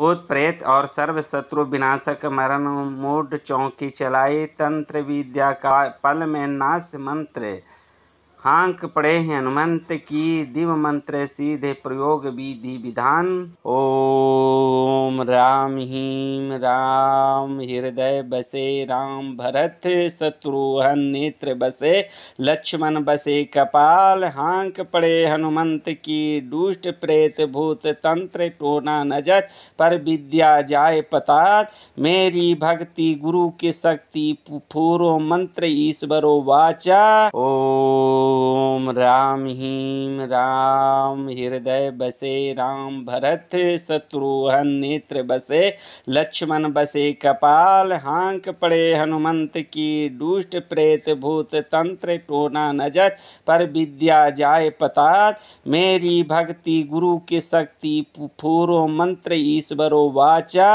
भूत प्रेत और सर्व शत्रु विनाशक मरण मूड चौकी चलाई तंत्र विद्या का पल में नाश मंत्र हांक पड़े हैं हनुमंत की दिव मंत्र सीधे प्रयोग विधि विधान ओम राम हीम राम हृदय बसे राम भरत शत्रुहन नेत्र बसे लक्ष्मण बसे कपाल हांक पड़े हनुमंत की दुष्ट प्रेत भूत तंत्र टोना नजर पर विद्या जाय पतात मेरी भक्ति गुरु की शक्ति पूर्व मंत्र ईश्वरो वाचा ओ ओम राम हीम राम हृदय बसे राम भरत शत्रुहन नेत्र बसे लक्ष्मण बसे कपाल हांक पड़े हनुमंत की दुष्ट प्रेत भूत तंत्र टोना नजर पर विद्या जाय पतात मेरी भक्ति गुरु के शक्ति पूरो मंत्र ईश्वरो वाचा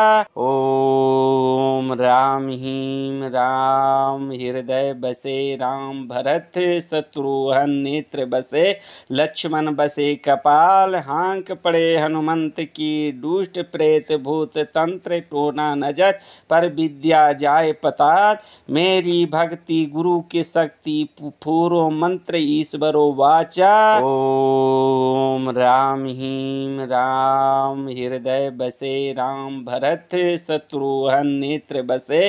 ओम राम हीम राम हृदय बसे राम भरत शत्रु सोहन नेत्र बसे लक्ष्मण बसे कपाल हांक पड़े हनुमंत की दुष्ट प्रेत भूत तंत्र टोना नजर पर विद्या जाय पतात मेरी भक्ति गुरु के शक्ति पूरो मंत्र ईश्वरो वाचा ओम राम हीम राम हृदय बसे राम भरत शत्रुहन नेत्र बसे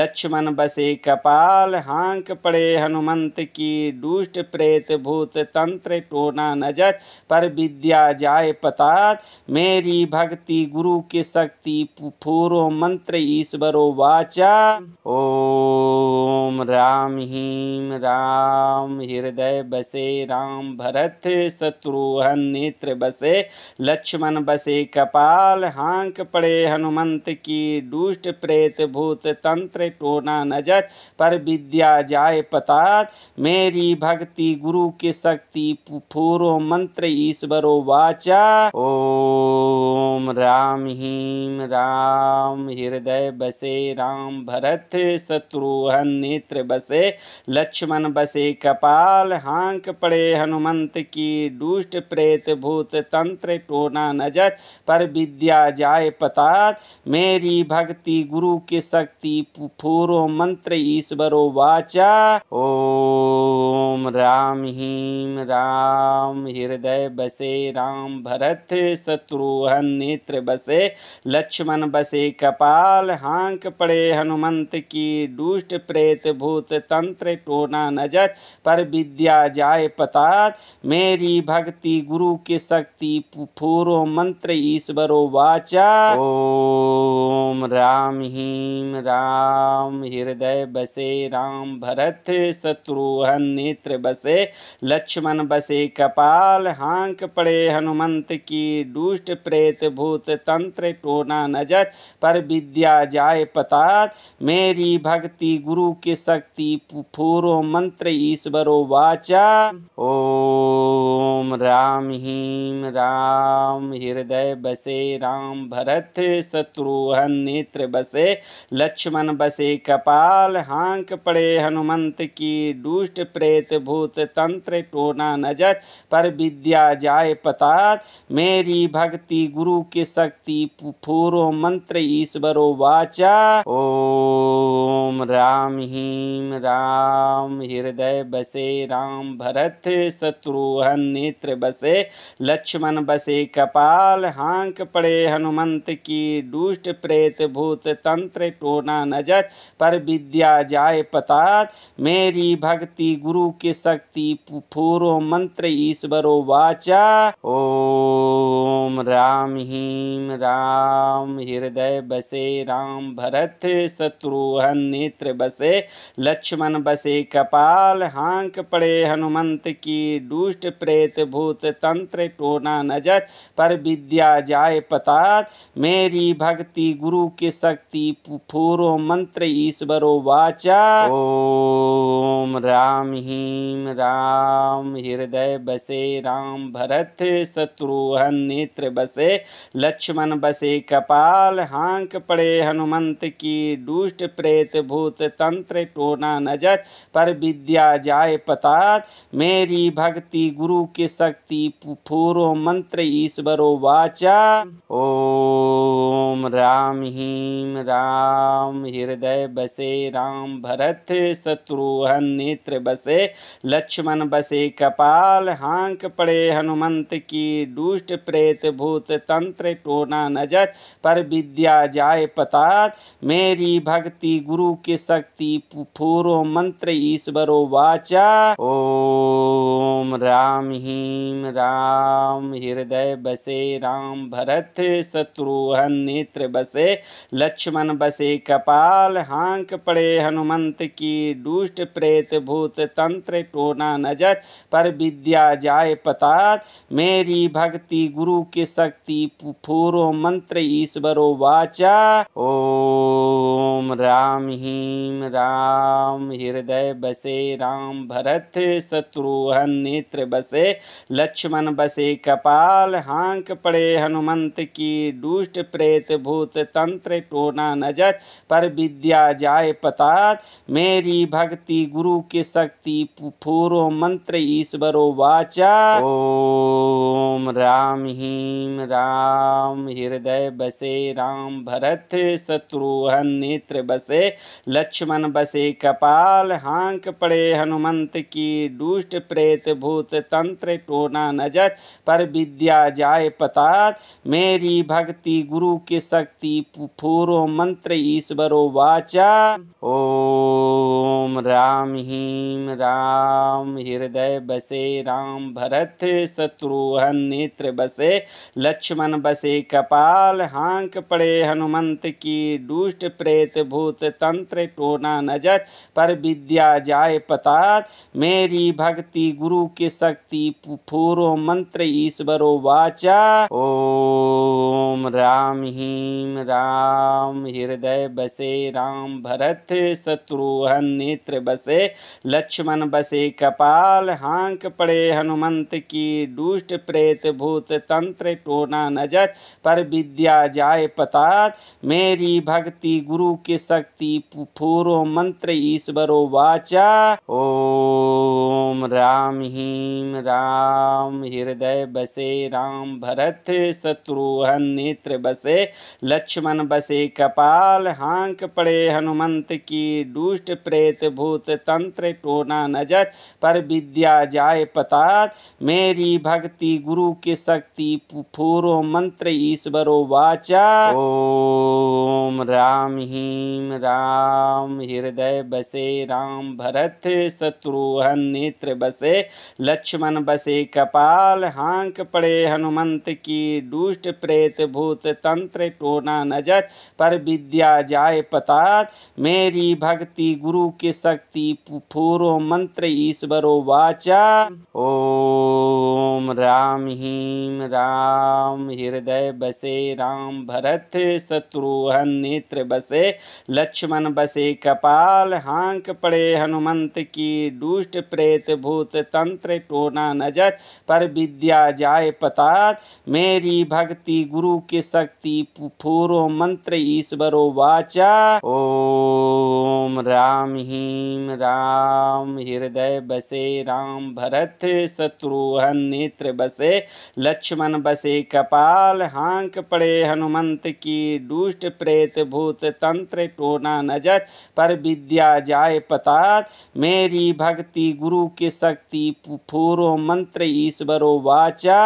लक्ष्मण बसे कपाल हांक पड़े हनुमंत की दुष्ट प्रेत प्रेत भूत तंत्र टोना नजर पर विद्या जाय पतात मेरी भक्ति गुरु के शक्ति पूरो मंत्र ईश्वरो वाचा ओम राम हीम राम हृदय बसे राम भरत शत्रुहन नेत्र बसे लक्ष्मण बसे कपाल हांक पड़े हनुमंत की दुष्ट प्रेत भूत तंत्र टोना नजर पर विद्या जाय पतात मेरी भक्ति शक्ति गुरु के शक्ति पूर्व मंत्र ईश्वरो वाचा ओम राम हीम राम हृदय बसे राम भरत शत्रुहन नेत्र बसे लक्ष्मण बसे कपाल हांक पड़े हनुमंत की दुष्ट प्रेत भूत तंत्र टोना नजर पर विद्या जाय पतात मेरी भक्ति गुरु के शक्ति पूर्व मंत्र ईश्वरो वाचा ओम राम राम हीम राम हृदय बसे राम भरत शत्रुहन नेत्र बसे लक्ष्मण बसे कपाल हांक पड़े हनुमंत की दुष्ट प्रेत भूत तंत्र टोना नजर पर विद्या जाए पतात मेरी भक्ति गुरु के शक्ति पूरो मंत्र ईश्वरो वाचा ओम राम हीम राम हृदय बसे राम भरत शत्रुहन नेत्र बसे बसे लक्ष्मण बसे कपाल हांक पड़े हनुमंत की दुष्ट प्रेत भूत तंत्र टोना नजर पर विद्या जाय पता मेरी भक्ति गुरु के शक्ति पूरो मंत्र ईश्वरो वाचा ओम राम हीम राम हृदय बसे राम भरत शत्रुहन नेत्र बसे लक्ष्मण बसे कपाल हांक पड़े हनुमंत की दुष्ट प्रेत भूत बहुत तंत्र टोना नजर पर विद्या जाय पतात मेरी भक्ति गुरु के शक्ति फूरो मंत्र ईश्वरो वाचा ओम राम हीम राम हृदय बसे राम भरत शत्रुहन नेत्र बसे लक्ष्मण बसे कपाल हांक पड़े हनुमंत की दुष्ट प्रेत भूत तंत्र टोना नजर पर विद्या जाय पतात मेरी भक्ति गुरु के शक्ति शक्ति पूर्व मंत्र ईश्वरो वाचा ओम राम हीम राम हृदय बसे राम भरत शत्रुहन नेत्र बसे लक्ष्मण बसे कपाल हांक पड़े हनुमंत की दुष्ट प्रेत भूत तंत्र टोना नजर पर विद्या जाय पतात मेरी भक्ति गुरु की शक्ति पूर्व मंत्र ईश्वरो वाचा ओम राम हीम राम हृदय बसे राम भरत शत्रुहन नेत्र बसे लक्ष्मण बसे कपाल हांक पड़े हनुमंत की दुष्ट प्रेत भूत तंत्र टोना नजर पर विद्या जाय पता मेरी भक्ति गुरु की शक्ति पूरो मंत्र ईश्वरो वाचा ओम राम हीम राम हृदय बसे राम भरत शत्रुहन नेत्र बसे लक्ष्मण लक्ष्मण बसे कपाल हांक पड़े हनुमंत की दुष्ट प्रेत भूत तंत्र टोना नजर पर विद्या जाय पता मेरी भक्ति गुरु की शक्ति पूरो मंत्र ईश्वरो वाचा ओम राम हीम राम हृदय बसे राम भरत शत्रुहन नेत्र बसे लक्ष्मण बसे कपाल हांक पड़े हनुमंत की दुष्ट प्रेत भूत तंत्र टोना ना नजर पर विद्या जाय पतात मेरी भक्ति गुरु के शक्ति पूरो मंत्र ईश्वरो वाचा ओम राम हीम राम हृदय बसे राम भरत शत्रुहन नेत्र बसे लक्ष्मण बसे कपाल हांक पड़े हनुमंत की दुष्ट प्रेत भूत तंत्र टोना नजर पर विद्या जाय पतात मेरी भक्ति गुरु के शक्ति पूर्व मंत्र ईश्वरो वाचा ओम राम हीम राम हृदय बसे राम भरत शत्रुहन नेत्र बसे लक्ष्मण बसे कपाल हांक पड़े हनुमंत की दुष्ट प्रेत भूत तंत्र टोना नजर पर विद्या जाय पतात मेरी भक्ति गुरु की शक्ति पूर्व मंत्र ईश्वरो वाचा ओम राम हीम राम राम हृदय बसे राम भरत शत्रुहन नेत्र बसे लक्ष्मण बसे कपाल हांक पड़े हनुमंत की दुष्ट प्रेत भूत तंत्र टोना नजर पर विद्या जाय पतात मेरी भक्ति गुरु के शक्ति पूरो मंत्र ईश्वरो वाचा ओम राम हीम राम हृदय बसे राम भरत शत्रुहन नेत्र बसे लक्ष्मण बसे कपाल हांक पड़े हनुमंत की दुष्ट प्रेत भूत तंत्र टोना नजर पर विद्या जाए पता मेरी भक्ति गुरु की शक्ति पूरो मंत्र ईश्वरो वाचा ओम राम हीम राम हृदय बसे राम भरत शत्रुहन नेत्र बसे लक्ष्मण बसे कपाल हांक पड़े हनुमंत की दुष्ट प्रेत भूत तंत्र टोना नजर पर विद्या जाय पतात मेरी भक्ति गुरु के शक्ति फूरो मंत्र ईश्वरो वाचा ओम राम हीम राम हृदय बसे राम भरत शत्रुहन नेत्र बसे लक्ष्मण बसे कपाल हांक पड़े हनुमंत की दुष्ट प्रेत भूत तंत्र टोना नजर पर विद्या जाय पतात मेरी भक्ति गुरु के शक्ति फूरो मंत्र ईश्वर वाचा ओम राम हीम राम हृदय बसे राम भरत शत्रुहन नेत्र बसे लक्ष्मण बसे कपाल हांक पड़े हनुमंत की दुष्ट प्रेत भूत तंत्र टोना नजर पर विद्या जाय पतात मेरी भक्ति गुरु के शक्ति पूरो मंत्र ईश्वरो वाचा ओम राम हीम राम हृदय बसे राम भरत शत्रुहन नेत्र बसे लक्ष्मण बसे कपाल हांक पड़े हनुमंत की दुष्ट प्रेत भूत तंत्र टोना नजर पर विद्या जाय पता मेरी भक्ति गुरु की शक्ति पूरो मंत्र ईश्वरो वाचा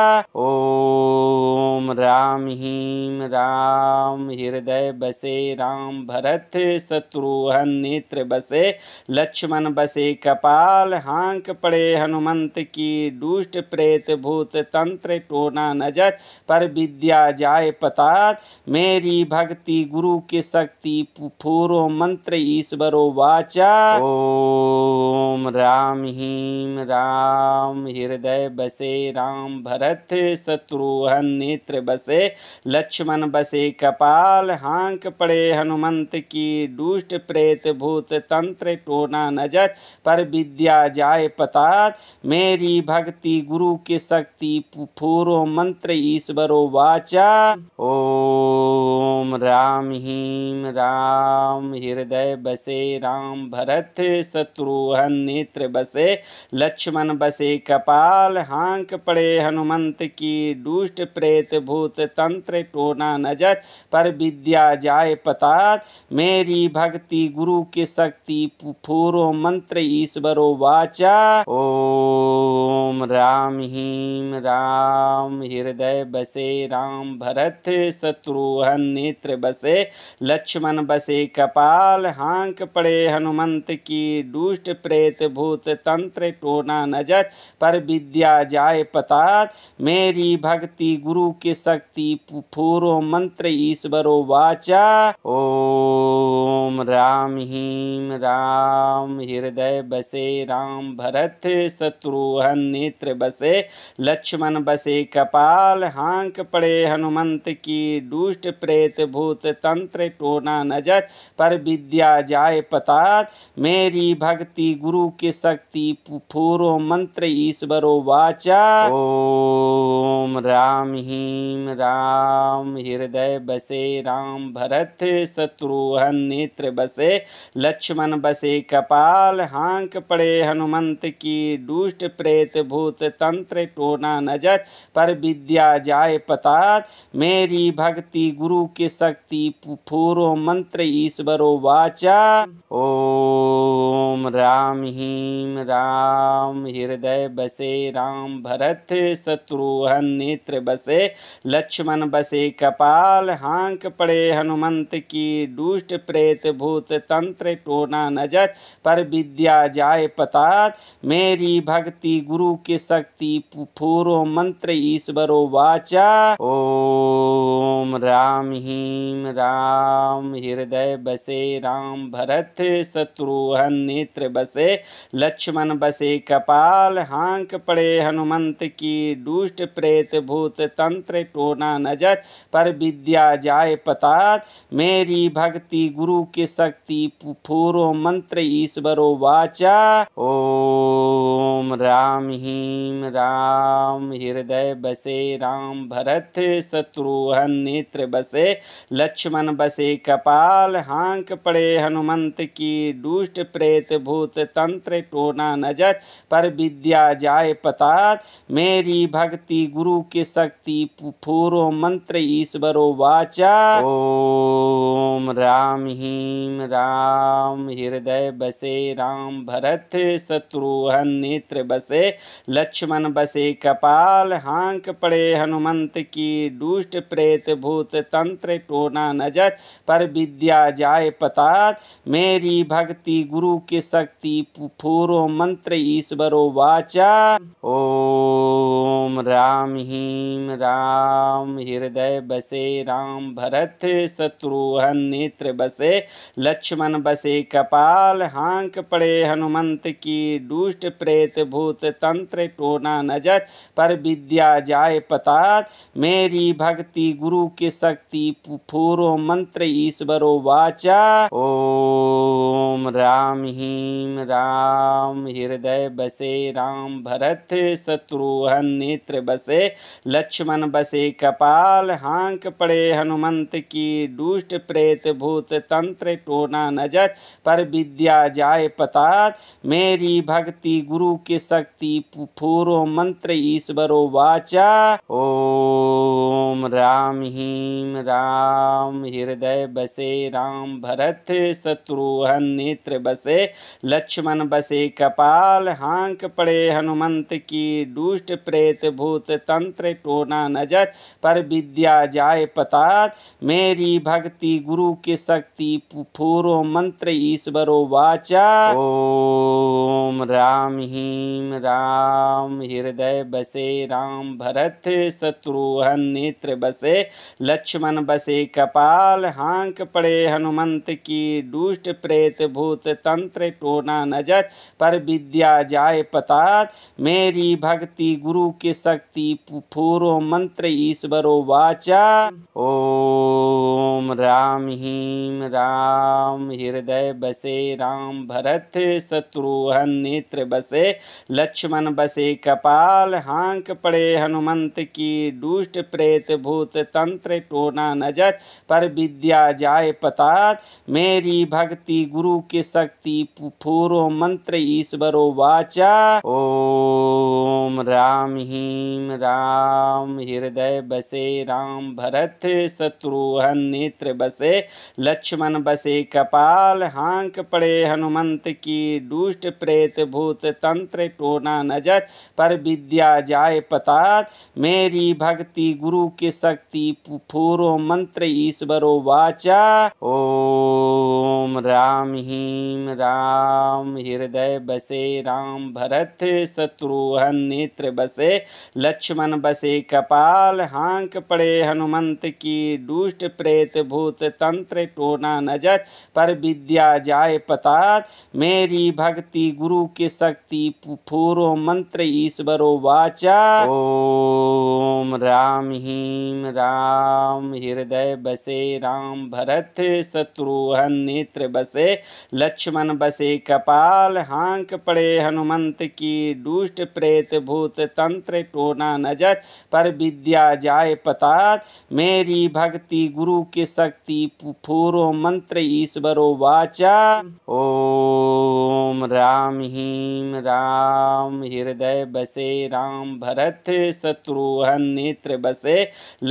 ओम राम हीम राम हृदय बसे राम भरत शत्रुहन नेत्र बसे लक्ष्मण बसे कपाल हांक पड़े हनुमंत की दुष्ट प्रेत भूत तंत्र टोना नजर पर विद्या जाए पतात मेरी भक्ति गुरु की शक्ति पूरो मंत्र ईश्वरो वाचा ओम राम हीम राम हृदय बसे राम भरत शत्रुहन नेत्र बसे लक्ष्मण बसे कपाल हांक पड़े हनुमंत की दुष्ट प्रेत भूत तंत्र टोना नजर पर विद्या जाय पता मेरी भक्ति गुरु के शक्ति पूरो मंत्र ईश्वरो वाचा ओम राम हीम राम हृदय बसे राम भरत शत्रुहन नेत्र बसे लक्ष्मण बसे कपाल हांक पड़े हनुमंत की दुष्ट प्रेत भूत तंत्र टोना नजर पर विद्या जाय पतात मेरी भक्ति गुरु के शक्ति पूरो मंत्र ईश्वरो वा वाचा ओम राम हीम राम हृदय बसे राम भरत शत्रुहन नेत्र बसे लक्ष्मण बसे कपाल हांक पड़े हनुमंत की दुष्ट प्रेत भूत तंत्र टोना नजर पर विद्या जाय पता मेरी भक्ति गुरु की शक्ति पूरो मंत्र ईश्वरो वाचा ओम राम हीम राम हृदय बसे राम राम भरत शत्रुहन नेत्र बसे लक्ष्मण बसे कपाल हांक पड़े हनुमंत की दुष्ट प्रेत भूत तंत्र टोना नजर पर विद्या जाय पता मेरी भक्ति गुरु की शक्ति पूरो मंत्र ईश्वरो वाचा ओम राम हीम राम हृदय बसे राम भरत शत्रुहन नेत्र बसे लक्ष्मण बसे कपाल हांक पड़े हनुमंत हनुमंत की दुष्ट प्रेत भूत तंत्र टोना नजर पर विद्या जाय पतात मेरी भक्ति गुरु की शक्ति पूर्व मंत्र ईश्वरो वाचा ओम राम हीम राम हृदय बसे राम भरत शत्रुहन नेत्र बसे लक्ष्मण बसे कपाल हांक पड़े हनुमंत की दुष्ट प्रेत भूत तंत्र टोना नजर पर विद्या जाय पतात बाद मेरी भक्ति गुरु के शक्ति पूरो मंत्र ईश्वरो वाचा ओम राम हीम राम हृदय बसे राम भरत शत्रुहन नेत्र बसे लक्ष्मण बसे कपाल हांक पड़े हनुमंत की दुष्ट प्रेत भूत तंत्र टोना नजर पर विद्या जाय पतात मेरी भक्ति गुरु के शक्ति पूरो मंत्र ईश्वरो वाचा ओ ओम राम हीम राम हृदय बसे राम भरत शत्रुहन नेत्र बसे लक्ष्मण बसे कपाल हांक पड़े हनुमंत की दुष्ट प्रेत भूत तंत्र टोना नजर पर विद्या जाय पतात मेरी भक्ति गुरु की शक्ति पूरो मंत्र ईश्वरो वाचा ओम राम हीम राम हृदय बसे राम भरत शत्रुहन नेत्र बसे लक्ष्मण बसे कपाल हांक पड़े हनुमंत की दुष्ट प्रेत भूत तंत्र टोना नजर पर विद्या जाय पतात मेरी भक्ति गुरु की शक्ति पूरो मंत्र ईश्वरो वाचा ओम राम हीम राम हृदय बसे राम भरत शत्रुहन नेत्र बसे लक्ष्मण बसे कपाल हांक पड़े हनुमंत की दुष्ट प्रेत भूत तंत्र टोना नजर पर विद्या जाय पता मेरी भक्ति गुरु की शक्ति पूरो मंत्र ईश्वरो वाचा ओम राम हीम राम हृदय बसे राम भरत शत्रुहन नेत्र बसे लक्ष्मण बसे कपाल हांक पड़े हनुमंत की दुष्ट प्रेत भूत तंत्र टोना नजर पर विद्या जाय पतात मेरी देवी भक्ति गुरु के शक्ति पूरो मंत्र ईश्वरो वाचा ओम राम हीम राम हृदय बसे राम भरत शत्रुहन नेत्र बसे लक्ष्मण बसे कपाल हांक पड़े हनुमंत की दुष्ट प्रेत भूत तंत्र टोना नजर पर विद्या जाय पतात मेरी भक्ति गुरु के शक्ति पूरो मंत्र ईश्वरो वाचा ओ ओम राम ह्रीम राम हृदय बसे राम भरत शत्रुहन नेत्र बसे लक्ष्मण बसे कपाल हांक पड़े हनुमंत की दुष्ट प्रेत भूत तंत्र टोना नजर पर विद्या जाय पतात मेरी भक्ति गुरु के शक्ति पूरो मंत्र ईश्वरो वाचा ओम राम ह्रीम राम हृदय बसे राम भरत शत्रुहन भन नेत्र बसे लक्ष्मण बसे कपाल हांक पड़े हनुमंत की दुष्ट प्रेत भूत तंत्र टोना नजर पर विद्या जाए पता मेरी भक्ति गुरु के शक्ति पूरो मंत्र ईश्वरो वाचा ओम राम हीम राम हृदय बसे राम भरत शत्रुहन नेत्र बसे लक्ष्मण बसे कपाल हांक पड़े हनुमंत की दुष्ट प्रेत भूत तंत्र टोना नजर पर विद्या जाए पता मेरी भक्ति गुरु की शक्ति फूरो मंत्र ईश्वरो वाचा ओम राम हीम राम हृदय बसे राम भरत शत्रुहन नेत्र बसे लक्ष्मण बसे कपाल हांक पड़े हनुमंत की दुष्ट प्रेत भूत तंत्र टोना नजर पर विद्या जाए पता मेरी भक्ति गुरु के शक्ति फूरो मंत्र ईश्वरो वाचा ओम राम हीम राम हृदय बसे राम भरत शत्रुहन नेत्र बसे लक्ष्मण बसे कपाल हांक पड़े हनुमंत की दुष्ट प्रेत भूत तंत्र टोना नजर पर विद्या जाय पतात मेरी भक्ति गुरु के शक्ति फूरो मंत्र ईश्वरो वाचा ओम राम राम ह्रीम राम हृदय बसे राम भरत शत्रुहन नेत्र बसे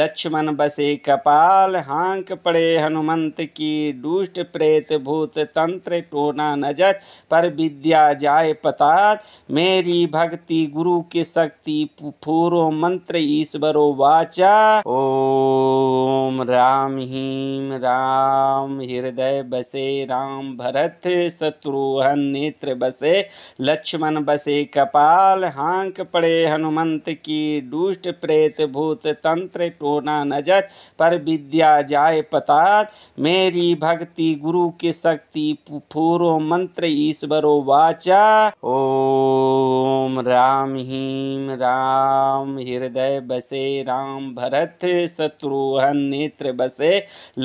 लक्ष्मण बसे कपाल हांक पड़े हनुमंत की दुष्ट प्रेत भूत तंत्र टोना नजर पर विद्या जाय पतात मेरी भक्ति गुरु की शक्ति पूरो मंत्र ईश्वरो वाचा ओम राम ह्रीम राम हृदय बसे राम भरत शत्रुहन नेत्र बसे से लक्ष्मण बसे कपाल हांक पड़े हनुमंत की दुष्ट प्रेत भूत तंत्र टोना नजर पर विद्या जाए पता मेरी भक्ति गुरु की शक्ति पूरो मंत्र ईश्वरो वाचा ओम राम हीम राम हृदय बसे राम भरत शत्रुहन नेत्र बसे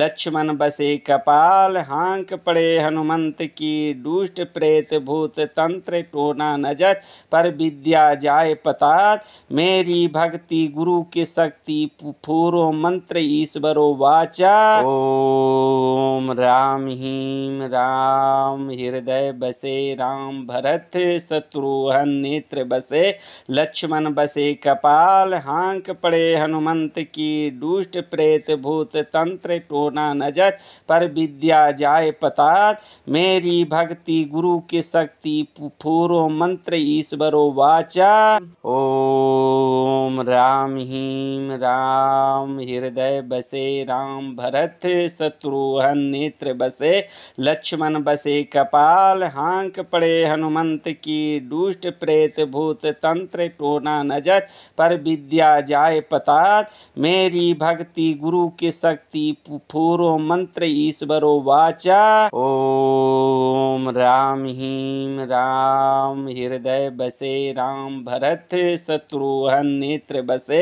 लक्ष्मण बसे कपाल हांक पड़े हनुमंत की दुष्ट प्रेत भूत तंत्र टोना नजर पर विद्या जाए पता मेरी भक्ति गुरु की शक्ति फूरो मंत्र ईश्वरो वाचा ओम राम हीम राम हृदय बसे राम भरत शत्रुहन नेत्र बसे लक्ष्मण बसे कपाल हांक पड़े हनुमंत की दुष्ट प्रेत भूत तंत्र टोना नजर पर विद्या जाए पता मेरी भक्ति गुरु की शक्ति पूर्व मंत्र ईश्वरो वाचा ओम राम हीम राम हृदय बसे राम भरत शत्रुहन नेत्र बसे लक्ष्मण बसे कपाल हांक पड़े हनुमंत की दुष्ट प्रेत भूत तंत्र टोना नजर पर विद्या जाय पता मेरी भक्ति गुरु के शक्ति पूर्व मंत्र ईश्वरो वाचा ओम राम हीम राम हृदय बसे राम भरत शत्रुहन नेत्र बसे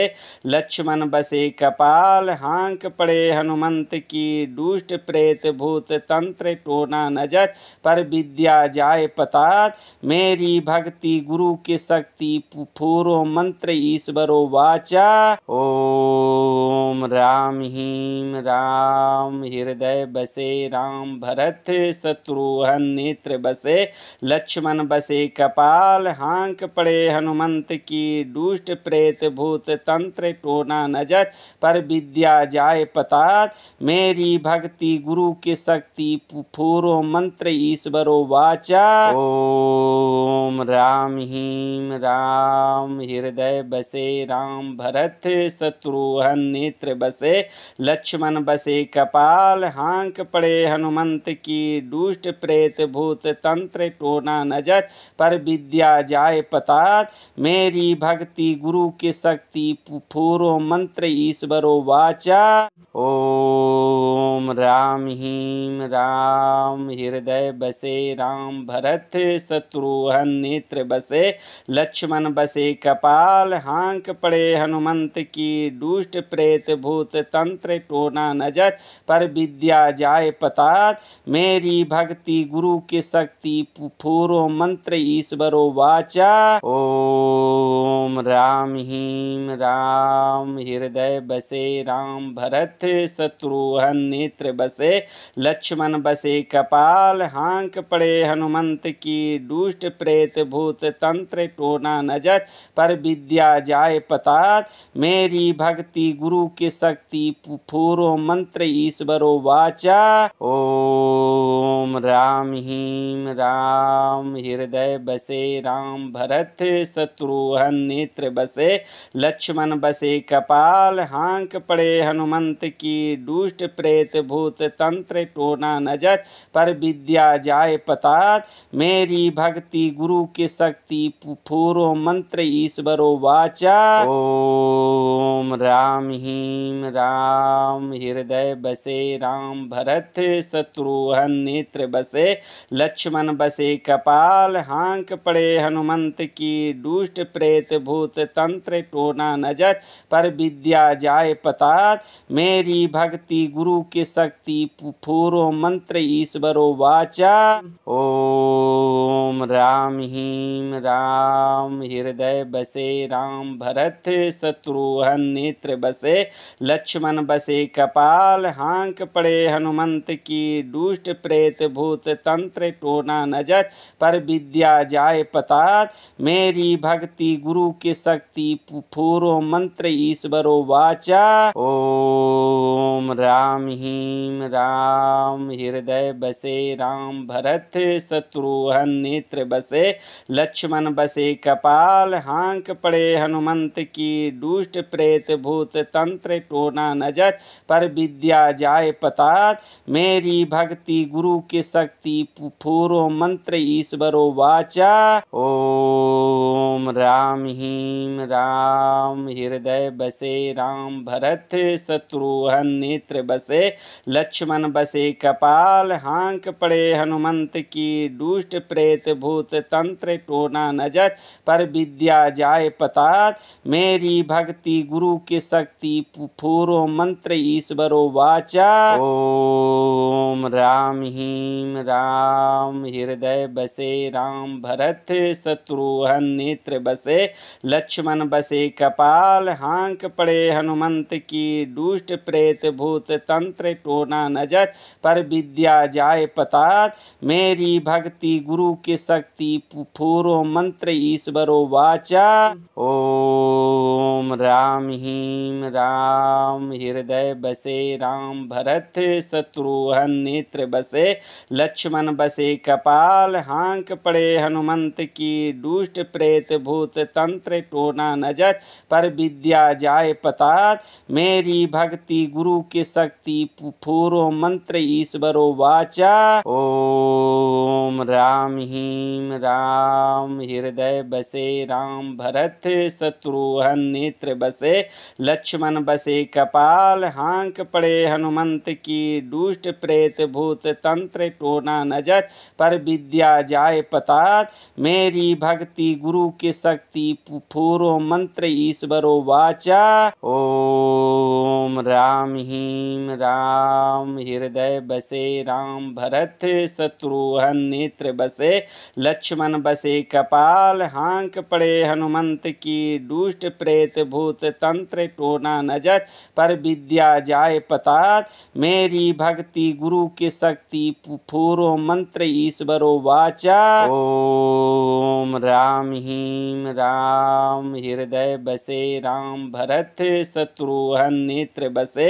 लक्ष्मण बसे कपाल हांक पड़े हनुमंत की दुष्ट प्रेत भूत तंत्र टोना नजर पर विद्या जाय पतात मेरी भक्ति गुरु के शक्ति पूरो मंत्र ईश्वरो वाचा ओम राम हीम राम हृदय बसे राम भरत शत्रुहन नेत्र बसे लक्ष्मण लक्ष्मण बसे कपाल हांक पड़े हनुमंत की दुष्ट प्रेत भूत तंत्र टोना नजर पर विद्या जाए पता मेरी भक्ति गुरु की शक्ति पूरो मंत्र ईश्वरो वाचा ओम राम हीम राम हृदय बसे राम भरत शत्रुहन नेत्र बसे लक्ष्मण बसे कपाल हांक पड़े हनुमंत की दुष्ट प्रेत भूत तंत्र टोना ना नजर पर विद्या जाय पतात मेरी भक्ति गुरु की शक्ति पूरो मंत्र ईश्वरो वाचा ओम राम हीम राम हृदय बसे राम भरत शत्रुहन नेत्र बसे लक्ष्मण बसे कपाल हांक पड़े हनुमंत की दुष्ट प्रेत भूत तंत्र टोना नजर पर विद्या जाय पतात मेरी भक्ति गुरु की शक्ति पूर्व गुरु मंत्र ईश्वरो वाचा ओम राम हीम राम हृदय बसे राम भरत शत्रुहन नेत्र बसे लक्ष्मण बसे कपाल हांक पड़े हनुमंत की दुष्ट प्रेत भूत तंत्र टोना नजर पर विद्या जाय पतात मेरी भक्ति गुरु के शक्ति पूर्व मंत्र ईश्वरो वाचा ओम राम हीम राम राम हृदय बसे राम भरत शत्रुहन नेत्र बसे लक्ष्मण बसे कपाल हांक पड़े हनुमंत की दुष्ट प्रेत भूत तंत्र टोना नजर पर विद्या जाय पता मेरी भक्ति गुरु के शक्ति पूरो मंत्र ईश्वरो वाचा ओम राम हीम राम हृदय बसे राम भरत शत्रुहन नेत्र बसे लक्ष्मण बसे कपाल कपाल हांक पड़े हनुमंत की दुष्ट प्रेत भूत तंत्र टोना नजर पर विद्या जाए पता मेरी भक्ति गुरु की शक्ति पूरो मंत्र ईश्वरो वाचा ओम राम हीम राम हृदय बसे राम भरत शत्रुहन नेत्र बसे लक्ष्मण बसे कपाल हांक पड़े हनुमंत की दुष्ट प्रेत भूत तंत्र टोना नजर पर विद्या जाय पतात मेरी भक्ति गुरु के शक्ति फूरो मंत्र ईश्वरो वाचा ओम राम हीम राम हृदय बसे राम भरत शत्रुहन नेत्र बसे लक्ष्मण बसे कपाल हांक पड़े हनुमंत की दुष्ट प्रेत भूत तंत्र टोना नजर पर विद्या जाय पतात मेरी भक्ति गुरु के शक्ति फूरो मंत्र ईश्वर ईश्वरो वाचा ओम राम हीम राम हृदय बसे राम भरत शत्रुहन नेत्र बसे लक्ष्मण बसे कपाल हांक पड़े हनुमंत की दुष्ट प्रेत भूत तंत्र टोना नजर पर विद्या जाय पतात मेरी भक्ति गुरु के शक्ति पूरो मंत्र ईश्वरो वाचा ओम राम हीम राम हृदय बसे बसे राम भरत शत्रुहन नेत्र बसे लक्ष्मण बसे कपाल हांक पड़े हनुमंत की दुष्ट प्रेत भूत तंत्र टोना नजर पर विद्या जाय पता मेरी भक्ति गुरु की शक्ति पूरो मंत्र ईश्वरो वाचा ओम राम हीम राम हृदय बसे राम भरत शत्रुहन नेत्र बसे लक्ष्मण बसे कपाल हाँ आंक पड़े हनुमंत की दुष्ट प्रेत भूत तंत्र टोना नजर पर विद्या जाए पता मेरी भक्ति गुरु की शक्ति पूरो मंत्र ईश्वरो वाचा ओम राम हीम राम हृदय बसे राम भरत शत्रुहन नेत्र बसे लक्ष्मण बसे कपाल हांक पड़े हनुमंत की दुष्ट प्रेत भूत तंत्र टोना नजर पर विद्या जाय पतात मेरी भक्ति गुरु के शक्ति पूरो मंत्र ईश्वरो वाचा ओम राम हीम राम हृदय बसे राम भरत शत्रुहन नेत्र बसे लक्ष्मण बसे कपाल हांक पड़े हनुमंत की दुष्ट प्रेत भूत तंत्र टोना नजर पर विद्या जाय पतात मेरी भक्ति गुरु के शक्ति पूरो मंत्र ईश्वरो वाच वाचा ओम राम हीम राम हृदय बसे राम भरत शत्रुहन नेत्र बसे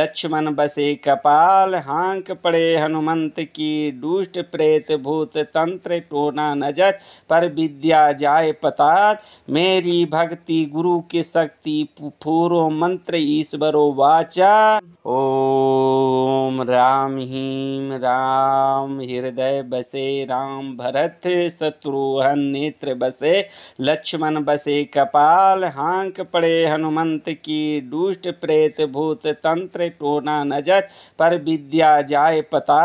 लक्ष्मण बसे कपाल हांक पड़े हनुमंत की दुष्ट प्रेत भूत तंत्र टोना नजर पर विद्या जाय पतात मेरी भक्ति गुरु की शक्ति पूरो मंत्र ईश्वरो वाचा ओम राम हीम राम हृदय बसे राम भरत शत्रुहन नेत्र बसे लक्ष्मण बसे कपाल हांक पड़े हनुमंत की दुष्ट प्रेत भूत तंत्र टोना नजर पर विद्या जाय पता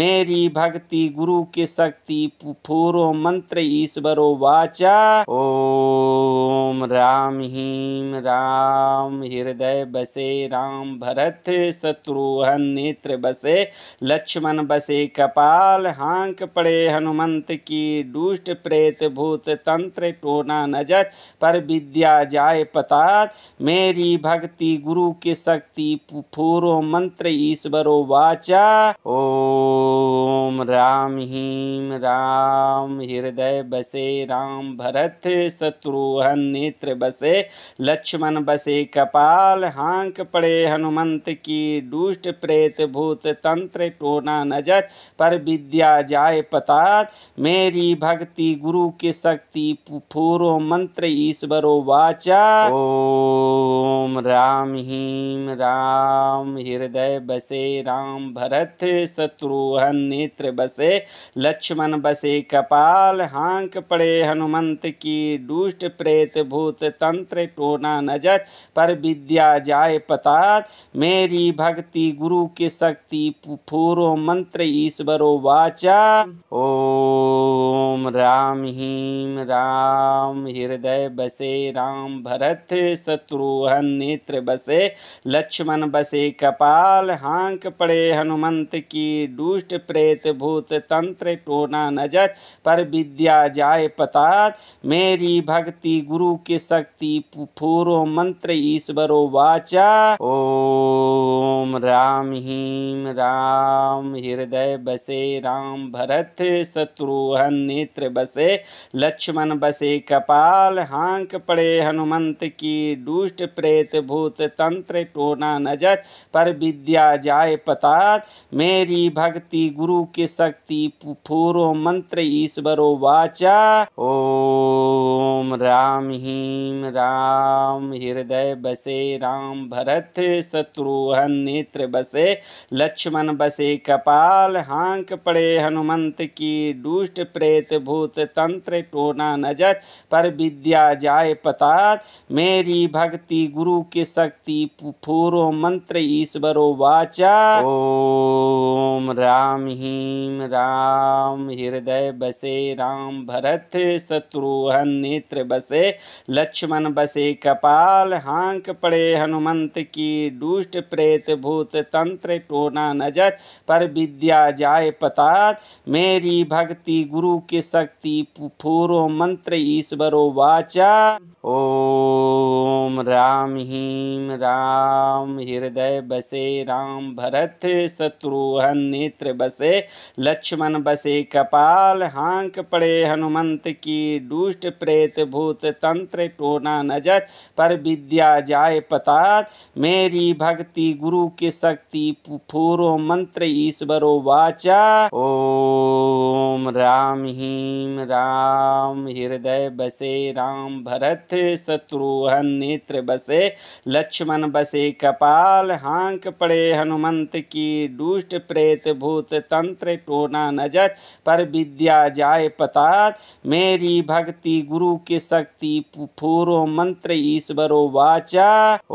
मेरी भक्ति गुरु की शक्ति पूरो मंत्र ईश्वरो वाचा ओम राम हीम राम हृदय बसे राम भरत शत्रुहन नेत्र बसे लक्ष्मण बसे कपाल हांक पड़े हनु हनुमंत की दुष्ट प्रेत भूत तंत्र टोना नजर पर विद्या जाए पता मेरी भक्ति गुरु की शक्ति पूरो मंत्र ईश्वरो वाचा ओम राम हीम राम हृदय बसे राम भरत शत्रुहन नेत्र बसे लक्ष्मण बसे कपाल हांक पड़े हनुमंत की दुष्ट प्रेत भूत तंत्र टोना नजर पर विद्या जाए पता साक्षात मेरी भक्ति गुरु के शक्ति पूरो मंत्र ईश्वरो वाचा ओम राम हीम राम हृदय बसे राम भरत शत्रुहन नेत्र बसे लक्ष्मण बसे कपाल हांक पड़े हनुमंत की दुष्ट प्रेत भूत तंत्र टोना नजर पर विद्या जाय पतात मेरी भक्ति गुरु के शक्ति पूरो मंत्र ईश्वरो वाचा ओ Oh. ओम राम ह्रीम राम हृदय बसे राम भरत शत्रुहन नेत्र बसे लक्ष्मण बसे कपाल हांक पड़े हनुमंत की दुष्ट प्रेत भूत तंत्र टोना नजर पर विद्या जाय पतात मेरी भक्ति गुरु के शक्ति पूरो मंत्र ईश्वरो वाचा ओम राम ह्रीम राम हृदय बसे राम भरत शत्रुहन नेत्र बसे लक्ष्मण बसे कपाल हांक पड़े हनुमंत की दुष्ट प्रेत भूत तंत्र टोना नजर पर विद्या जाय पता मेरी भक्ति गुरु की शक्ति पूरो मंत्र ईश्वरो वाचा ओम राम हीम राम हृदय बसे राम भरत शत्रुहन नेत्र बसे लक्ष्मण बसे कपाल हांक पड़े हनुमंत की दुष्ट प्रेत प्रेत भूत तंत्र टोना नजर पर विद्या जाए पता मेरी भक्ति गुरु के शक्ति फूरो मंत्र ईश्वरो वाचा ओम राम हीम राम हृदय बसे राम भरत शत्रुहन नेत्र बसे लक्ष्मण बसे कपाल हांक पड़े हनुमंत की दुष्ट प्रेत भूत तंत्र टोना नजर पर विद्या जाए पता मेरी भक्ति गुरु के शक्ति पूर्व मंत्र ईश्वरो वाचा ओम राम हीम राम हृदय बसे राम भरत शत्रुहन नेत्र बसे लक्ष्मण बसे कपाल हांक पड़े हनुमंत की दुष्ट प्रेत भूत तंत्र टोना नजर पर विद्या जाय पतात मेरी भक्ति गुरु के शक्ति पूरो मंत्र ईश्वरो वाचा ओम राम हीम राम हृदय बसे राम भरत रथ शत्रुहन नेत्र बसे लक्ष्मण बसे कपाल हांक पड़े हनुमंत की दुष्ट प्रेत भूत तंत्र टोना नजर पर विद्या जाय पतात मेरी भक्ति गुरु के शक्ति पूरो मंत्र ईश्वरो वाचा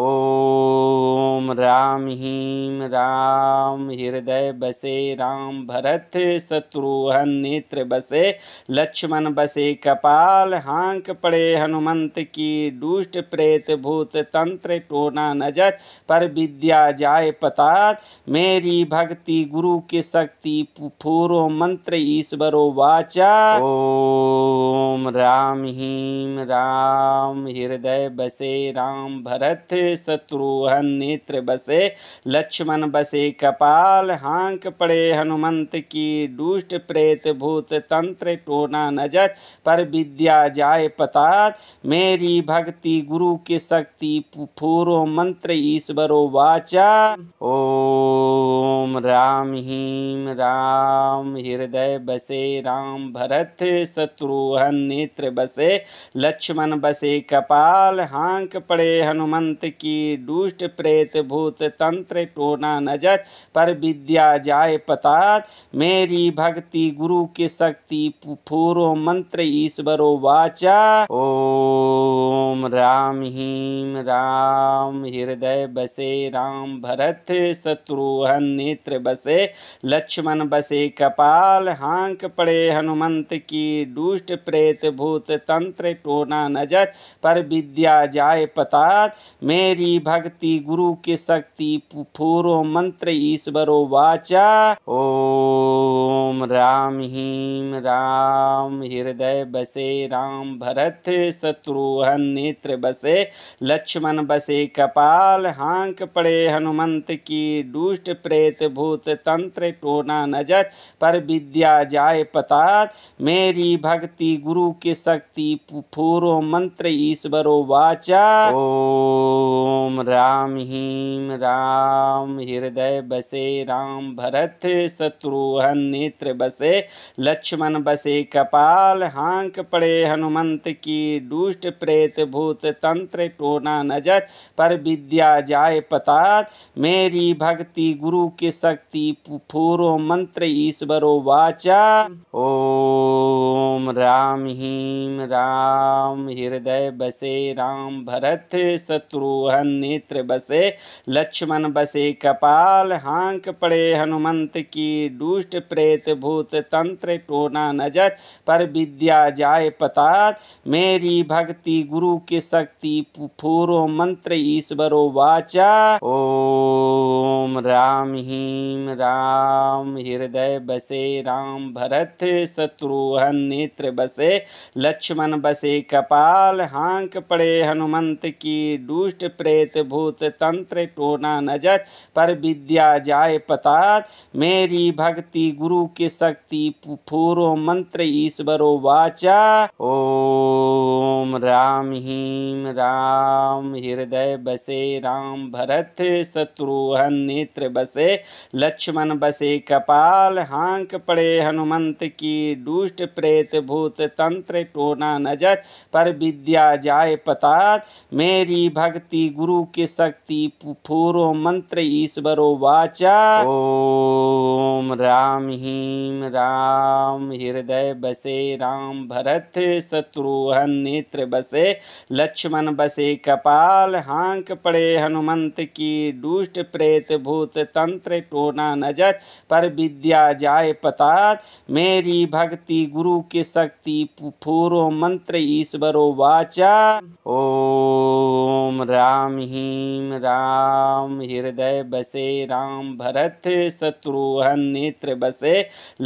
ओम राम हीम राम हृदय बसे राम भरत शत्रुहन नेत्र बसे लक्ष्मण बसे कपाल हांक पड़े हनुमंत की दुष्ट प्रेत भूत तंत्र टोना नजर पर विद्या जाय पतात मेरी भक्ति गुरु की शक्ति पूरो मंत्र ईश्वरो वाचा ओम राम हीम राम हृदय बसे राम भरत शत्रुहन नेत्र बसे लक्ष्मण बसे कपाल हांक पड़े हनुमंत की दुष्ट प्रेत भूत तंत्र टोना नजर पर विद्या जाय पतात मेरी मेरी भक्ति गुरु के शक्ति पूरो मंत्र ईश्वरो वाचा ओम राम हीम राम हृदय बसे राम भरत शत्रुहन नेत्र बसे लक्ष्मण बसे कपाल हांक पड़े हनुमंत की दुष्ट प्रेत भूत तंत्र टोना नजर पर विद्या जाय पतात मेरी भक्ति गुरु के शक्ति फूरो मंत्र ईश्वरो वाचा ओ ओम राम ह्रीम राम हृदय बसे राम भरत शत्रुहन नेत्र बसे लक्ष्मण बसे कपाल हांक पड़े हनुमंत की दुष्ट प्रेत भूत तंत्र टोना नजर पर विद्या जाय पतात मेरी भक्ति गुरु के शक्ति पूरो मंत्र ईश्वरो वाचा ओम राम ह्रीम राम हृदय बसे राम भरत शत्रु चूहन नेत्र बसे लक्ष्मण बसे कपाल हांक पड़े हनुमंत की दुष्ट प्रेत भूत तंत्र टोना नजर पर विद्या जाय पतात मेरी भक्ति गुरु की शक्ति पूरो मंत्र ईश्वरो वाचा ओम राम हीम राम हृदय बसे राम भरत शत्रुहन नेत्र बसे लक्ष्मण बसे कपाल हांक पड़े हनुमंत की दुष्ट प्रेत भूत तंत्र टोना नजर पर विद्या जाय पता मेरी भक्ति गुरु के शक्ति पूरो मंत्र ईश्वरो वाचा ओम राम हीम राम हृदय बसे राम भरत शत्रुहन नेत्र बसे लक्ष्मण बसे कपाल हांक पड़े हनुमंत की दुष्ट प्रेत भूत तंत्र टोना नजर पर विद्या जाय पता मेरी भक्ति गुरु के शक्ति फूरो मंत्र ईश्वरो वाचा ओम राम हीम राम हृदय बसे राम भरत शत्रुहन नेत्र बसे लक्ष्मण बसे कपाल हांक पड़े हनुमंत की दुष्ट प्रेत भूत तंत्र टोना नजर पर विद्या जाए पता मेरी भक्ति गुरु के शक्ति फूरो मंत्र ईश्वरो वाचा ओम राम राम हीम राम हृदय बसे राम भरत शत्रुहन नेत्र बसे लक्ष्मण बसे कपाल हांक पड़े हनुमंत की दुष्ट प्रेत भूत तंत्र टोना नजर पर विद्या जाय पतात मेरी भक्ति गुरु के शक्ति पूरो मंत्र ईश्वरो वाचा ओम राम हीम राम हृदय बसे राम भरत शत्रुहन नेत्र बसे बसे लक्ष्मण बसे कपाल हांक पड़े हनुमंत की दुष्ट प्रेत भूत तंत्र टोना नजर पर विद्या जाय पता मेरी भक्ति गुरु की शक्ति पूरो मंत्र ईश्वरो वाचा ओम राम हीम राम हृदय बसे राम भरत शत्रुहन नेत्र बसे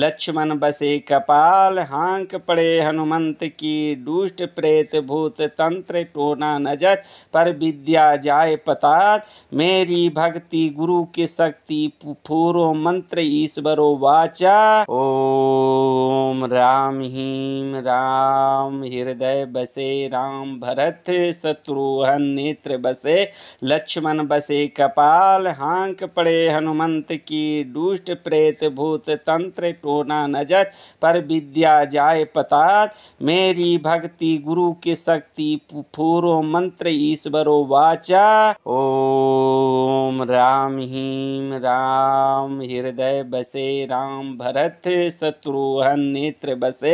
लक्ष्मण बसे कपाल हांक पड़े हनुमंत की दुष्ट प्रेत भूत दूत तंत्र टोना नजर पर विद्या जाय पतात मेरी भक्ति गुरु के शक्ति पूरो मंत्र ईश्वरो वाचा ओम राम हीम राम हृदय बसे राम भरत शत्रुहन नेत्र बसे लक्ष्मण बसे कपाल हांक पड़े हनुमंत की दुष्ट प्रेत भूत तंत्र टोना नजर पर विद्या जाय पतात मेरी भक्ति गुरु के शक्ति शक्ति पूर्व मंत्र ईश्वरो वाचा ओम राम हीम राम हृदय बसे राम भरत शत्रुहन नेत्र बसे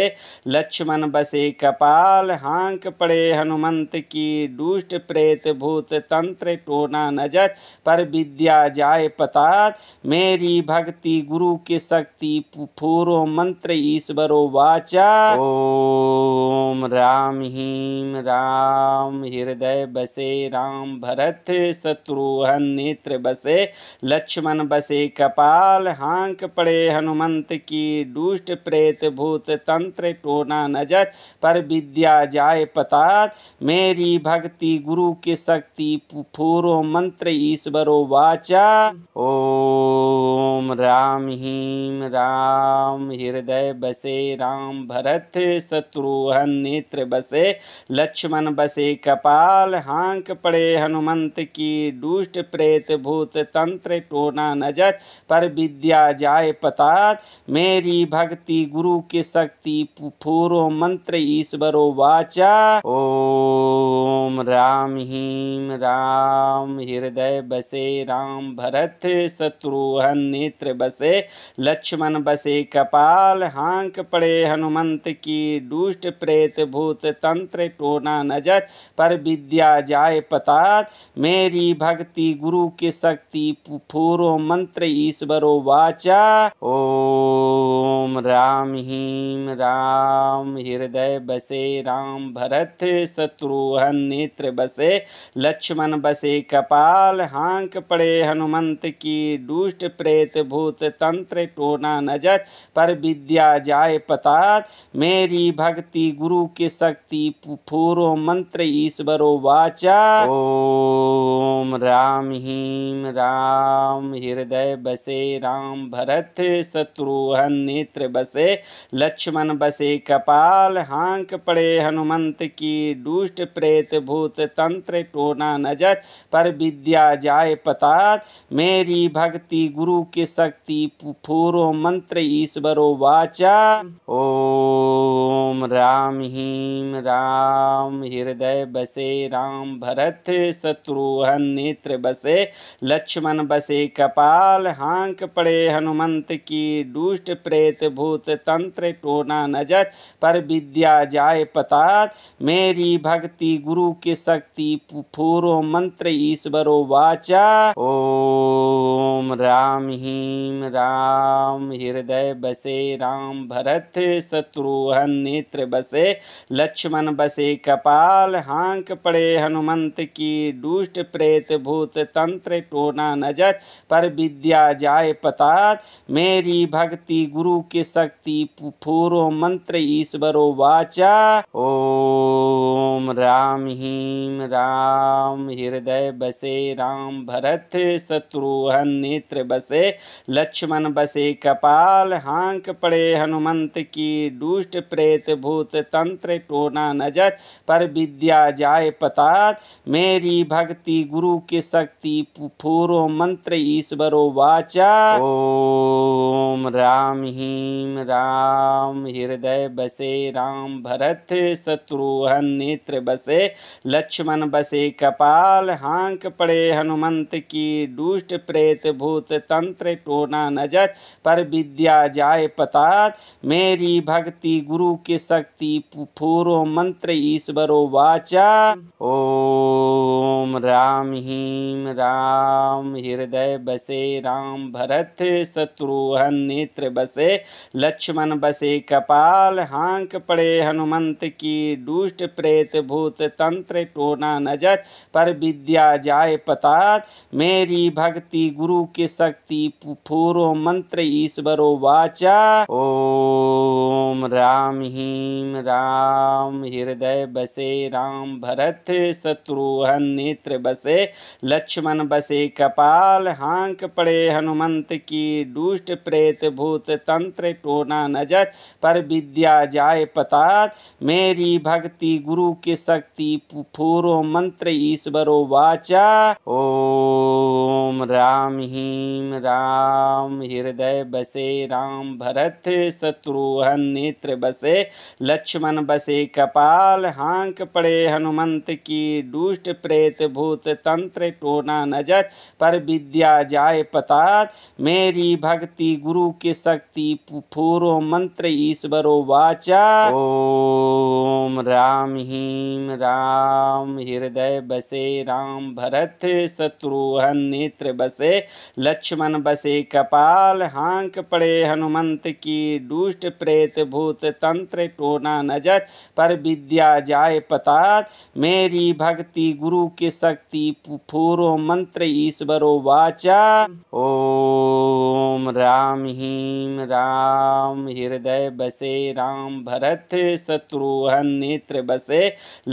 लक्ष्मण बसे कपाल हांक पड़े हनुमंत की दुष्ट प्रेत भूत तंत्र टोना नजर पर विद्या जाए पतात मेरी भक्ति गुरु की शक्ति पूर्व मंत्र ईश्वरो वाचा ओम राम हीम राम हृदय बसे राम भरत शत्रुहन नेत्र बसे लक्ष्मण बसे कपाल हांक पड़े हनुमंत की दुष्ट प्रेत भूत तंत्र टोना नजर पर विद्या जाय पता मेरी भक्ति गुरु के शक्ति पूरो मंत्र ईश्वरो वाचा ओम राम हीम राम हृदय बसे राम भरत शत्रुहन नेत्र बसे लक्ष्मण बसे कपाल हांक पड़े हनुमंत की दुष्ट प्रेत भूत तंत्र टोना नजर पर विद्या जाय पता मेरी भक्ति गुरु की शक्ति पूरो मंत्र ईश्वरो वाचा ओम राम हीम राम हृदय बसे राम भरत शत्रुहन नेत्र बसे लक्ष्मण बसे कपाल हांक पड़े हनुमंत की दुष्ट प्रेत भूत तंत्र टोना रोना नजर पर विद्या जाए पतात मेरी भक्ति गुरु के शक्ति पूरो मंत्र ईश्वरो वाचा ओम राम हीम राम हृदय बसे राम भरत शत्रुहन नेत्र बसे लक्ष्मण बसे कपाल हांक पड़े हनुमंत की दुष्ट प्रेत भूत तंत्र टोना नजर पर विद्या जाए पतात मेरी भक्ति गुरु के शक्ति फूर पूर्व मंत्र ईश्वरो वाचा ओम राम हीम राम हृदय बसे राम भरत शत्रुहन नेत्र बसे लक्ष्मण बसे कपाल हांक पड़े हनुमंत की दुष्ट प्रेत भूत तंत्र टोना नजर पर विद्या जाय पतात मेरी भक्ति गुरु के शक्ति पूर्व मंत्र ईश्वरो वाचा ओम राम हीम राम राम हृदय बसे राम भरत शत्रुहन नेत्र बसे लक्ष्मण बसे कपाल हांक पड़े हनुमंत की दुष्ट प्रेत भूत तंत्र टोना नजर पर विद्या जाय पतात मेरी भक्ति गुरु के शक्ति पूरो मंत्र ईश्वरो वाचा ओम राम हीम राम हृदय बसे राम भरत शत्रुहन नेत्र बसे लक्ष्मण बसे कपाल हांक पड़े हनुमंत की दुष्ट प्रेत भूत तंत्र टोना नजर पर विद्या जाय पतात मेरी भक्ति गुरु की शक्ति पूरो मंत्र ईश्वरो वाचा ओम राम हीम राम हृदय बसे राम भरत शत्रुहन नेत्र बसे लक्ष्मण बसे कपाल हांक पड़े हनुमंत की दुष्ट प्रेत भूत तंत्र टोना नजर पर विद्या जाय पतात मेरी भक्ति गुरु के शक्ति फूरो मंत्र ईश्वरो वाचा ओम राम हीम राम हृदय बसे राम भरत शत्रुहन नेत्र बसे लक्ष्मण बसे कपाल हांक पड़े हनुमंत की दुष्ट प्रेत भूत तंत्र टोना नजर पर विद्या जाय पतात मेरी भक्ति गुरु के शक्ति फूरो मंत्र ईश्वरो वाचा ओम राम हीम राम हृदय बसे राम भरत शत्रुहन नेत्र बसे लक्ष्मण बसे कपाल हांक पड़े हनुमंत की दुष्ट प्रेत भूत तंत्र टोना नजर पर विद्या जाय पता मेरी भक्ति गुरु के शक्ति पूरो मंत्र ईश्वरो वाचा ओम राम हीम राम हृदय बसे राम भरत शत्रुहन नेत्र बसे लक्ष्मण बसे कपाल हांक पड़े हनुमंत की दुष्ट प्रेत भूत तंत्र टोना नजर पर विद्या जाय पतात मेरी भक्ति गुरु की शक्ति पूर्व मंत्र ईश्वरो वाचा ओम राम हीम राम हृदय बसे राम भरत शत्रुहन नेत्र बसे लक्ष्मण बसे कपाल हांक पड़े हनुमंत की दुष्ट प्रेत भूत तंत्र टोना नजर पर विद्या जाए पता मेरी भक्ति गुरु की शक्ति पूरो मंत्र ईश्वरो वाचा ओम राम हीम राम हृदय बसे राम भरत शत्रुहन नेत्र बसे लक्ष्मण बसे कपाल हांक पड़े हनुमंत की दुष्ट प्रेत भूत तंत्र टोना नजर पर विद्या जाए पता मेरी भक्ति गुरु के शक्ति फूरो मंत्र ईश्वरो वाचा ओम राम हीम राम हृदय बसे राम भरत शत्रुहन नेत्र बसे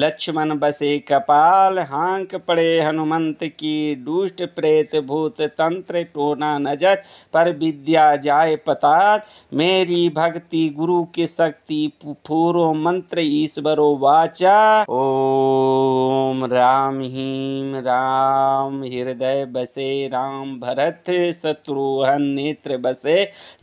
लक्ष्मण बसे कपाल हांक पड़े हनुमंत की दुष्ट प्रेत भूत तंत्र टोना नजर पर विद्या जाए पता मेरी भक्ति गुरु के शक्ति फूरो मंत्र ईश्वरो वाचा वाचा ओम राम हीम राम हृदय बसे राम भरत शत्रुहन नेत्र बसे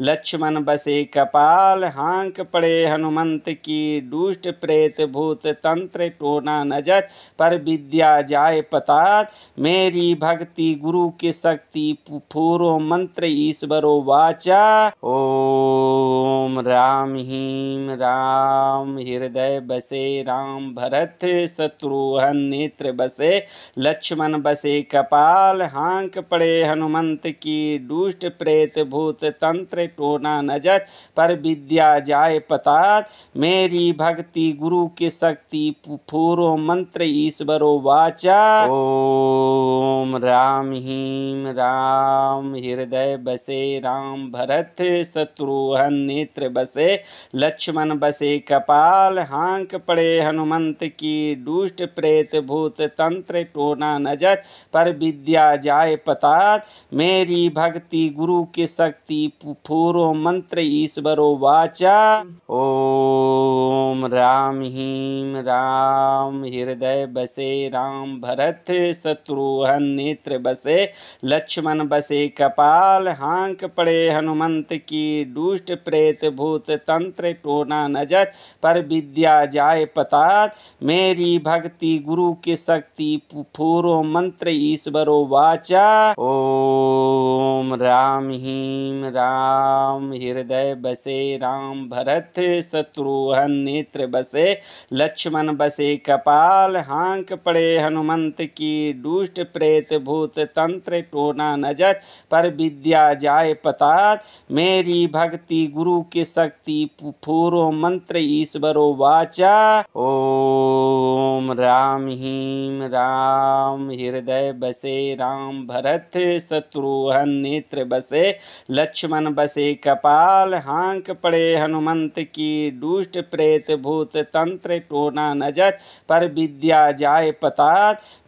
लक्ष्मण बसे कपाल हांक पड़े हनुमंत की दुष्ट प्रेत भूत तंत्र टोना नजर पर विद्या जाय पतात मेरी भक्ति गुरु की शक्ति पूरो मंत्र ईश्वरो वाचा ओम राम हीम राम हृदय बसे राम राम भरत शत्रुहन नेत्र बसे लक्ष्मण बसे कपाल हांक पड़े हनुमंत की दुष्ट प्रेत भूत तंत्र टोना नजर पर विद्या जाय पतात मेरी भक्ति गुरु के शक्ति फूरो मंत्र ईश्वरो वाचा ओम राम हीम राम हृदय बसे राम भरत शत्रुहन नेत्र बसे लक्ष्मण बसे कपाल हांक पड़े हनुमंत की दुष्ट प्रेत भूत तंत्र टोना नजर पर विद्या जाय पतात मेरी भक्ति गुरु के शक्ति पूरो मंत्र ईश्वरो वाचा ओम राम हीम राम हृदय बसे राम भरत शत्रुहन नेत्र बसे लक्ष्मण बसे कपाल हांक पड़े हनुमंत की दुष्ट प्रेत भूत तंत्र टोना नजर पर विद्या जाय पता साथ मेरी भक्ति गुरु के शक्ति पूरो मंत्र ईश्वरो वाचा ओम राम हीम राम हृदय बसे राम भरत शत्रुहन नेत्र बसे लक्ष्मण बसे कपाल हांक पड़े हनुमंत की दुष्ट प्रेत भूत तंत्र टोना नजर पर विद्या जाय पतात मेरी भक्ति गुरु के शक्ति पूरो मंत्र ईश्वरो वाचा ओ ओम राम हीम राम हृदय बसे राम भरत शत्रुहन नेत्र बसे लक्ष्मण बसे कपाल हांक पड़े हनुमंत की दुष्ट प्रेत भूत तंत्र टोना नजर पर विद्या जाय पता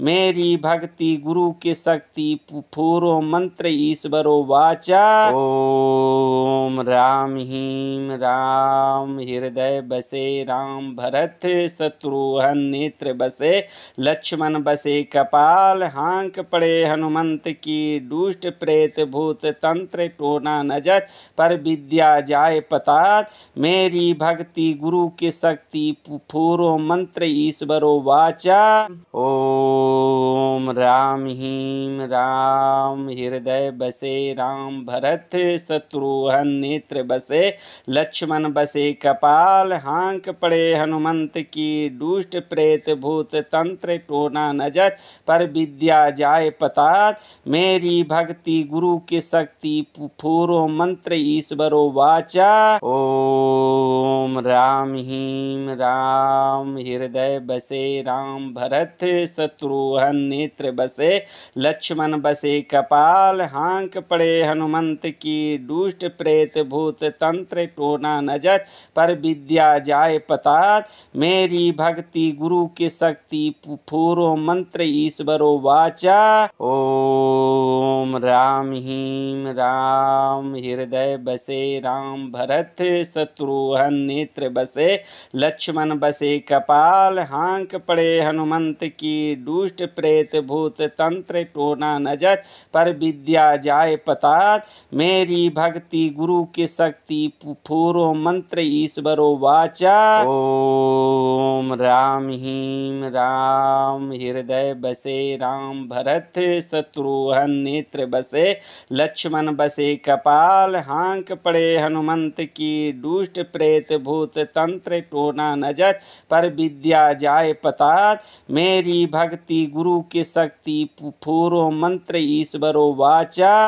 मेरी भक्ति गुरु की शक्ति पूरो मंत्र ईश्वरो वाचा ओम राम हीम राम हृदय बसे राम भरत शत्रुहन नेत्र बसे लक्ष्मण बसे कपाल हांक पड़े हनुमंत की दुष्ट प्रेत भूत तंत्र टोना नजर पर विद्या जाय पतात मेरी भक्ति गुरु की शक्ति पूरो मंत्र ईश्वरो वाचा ओम राम हीम राम हृदय बसे राम भरत शत्रुहन नेत्र बसे लक्ष्मण बसे कपाल हांक पड़े हनुमंत की की दुष्ट प्रेत भूत तंत्र टोना नजर पर विद्या जाए पता मेरी भक्ति गुरु की शक्ति पूरो मंत्र ईश्वरो वाचा ओम राम हीम राम हृदय बसे राम भरत शत्रुहन नेत्र बसे लक्ष्मण बसे कपाल हांक पड़े हनुमंत की दुष्ट प्रेत भूत तंत्र टोना नजर पर विद्या जाए पता मेरी मेरी भक्ति गुरु के शक्ति पूरो मंत्र ईश्वरो वाचा ओम राम हीम राम हृदय बसे राम भरत शत्रुहन नेत्र बसे लक्ष्मण बसे कपाल हांक पड़े हनुमंत की दुष्ट प्रेत भूत तंत्र टोना नजर पर विद्या जाय पतात मेरी भक्ति गुरु के शक्ति पूरो मंत्र ईश्वरो वाचा ओ ओम राम हीम राम हृदय बसे राम भरत शत्रुहन नेत्र बसे लक्ष्मण बसे कपाल हांक पड़े हनुमंत की दुष्ट प्रेत भूत तंत्र टोना नजर पर विद्या जाय पतात मेरी भक्ति गुरु की शक्ति फूरो मंत्र ईश्वरो वाचा